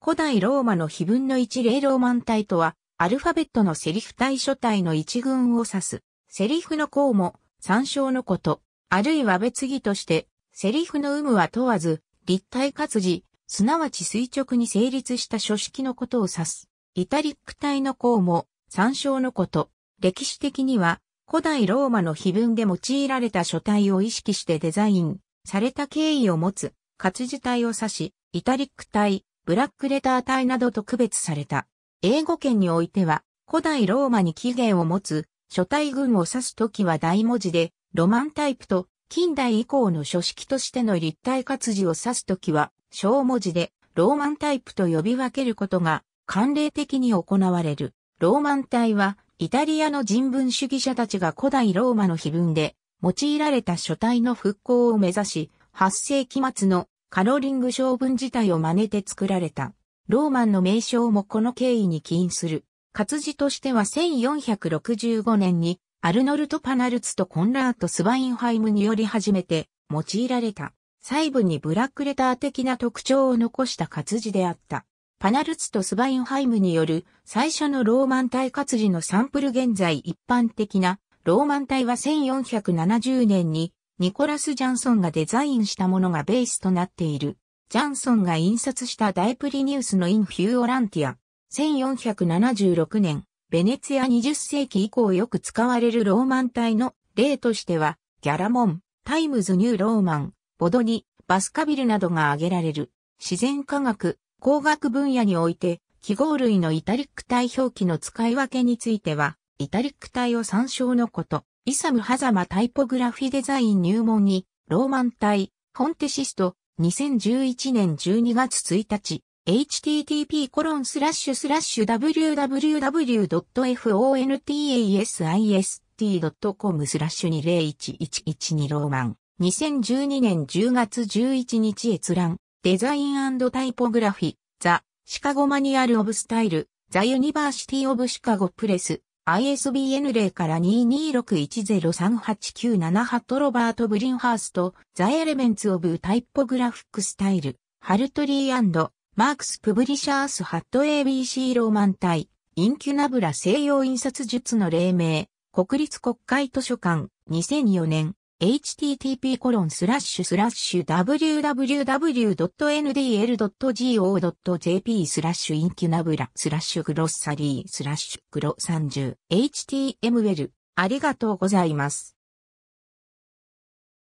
古代ローマの碑文の一例ローマン体とは、アルファベットのセリフ体書体の一群を指す。セリフの項も、参照のこと、あるいは別義として、セリフの有無は問わず、立体活字、すなわち垂直に成立した書式のことを指す。イタリック体の項も、参照のこと、歴史的には、古代ローマの碑文で用いられた書体を意識してデザイン、された経緯を持つ、活字体を指し、イタリック体、ブラックレター体などと区別された。英語圏においては、古代ローマに起源を持つ、書体群を指すときは大文字で、ロマンタイプと近代以降の書式としての立体活字を指すときは、小文字で、ローマンタイプと呼び分けることが、慣例的に行われる。ローマン体は、イタリアの人文主義者たちが古代ローマの碑文で、用いられた書体の復興を目指し、8世紀末のカロリング将軍自体を真似て作られた。ローマンの名称もこの経緯に起因する。活字としては1465年にアルノルト・パナルツとコンラート・スバインハイムにより始めて用いられた。細部にブラックレター的な特徴を残した活字であった。パナルツとスバインハイムによる最初のローマン体活字のサンプル現在一般的なローマン体は1470年にニコラス・ジャンソンがデザインしたものがベースとなっている。ジャンソンが印刷したダイプリニウスのインフューオランティア。1476年、ベネツィア20世紀以降よく使われるローマン体の例としては、ギャラモン、タイムズ・ニュー・ローマン、ボドニ、バスカビルなどが挙げられる。自然科学、工学分野において、記号類のイタリック体表記の使い分けについては、イタリック体を参照のこと。イサム・ハザマタイポグラフィデザイン入門に、ローマン体、フォンテシスト、2011年12月1日、http コロンスラッシュスラッシュ w w w f o n t a s i s t c o m スラッシュ2011112ローマン。2012年10月11日閲覧、デザインタイポグラフィ、ザ・シカゴマニュアル・オブ・スタイル、ザ・ユニバーシティ・オブ・シカゴ・プレス、ISBN 0から2261038978ハトロバート・ブリンハースト、ザ・エレメンツ・オブ・タイポグラフィック・スタイル、ハルトリーマークス・プブリシャース・ハット ABC ローマン隊、インキュナブラ西洋印刷術の黎明、国立国会図書館、2004年。http://www.ndl.go.jp スラッシュインキュナブラスラッシュグロッサリースラッシュロ30 html ありがとうございます。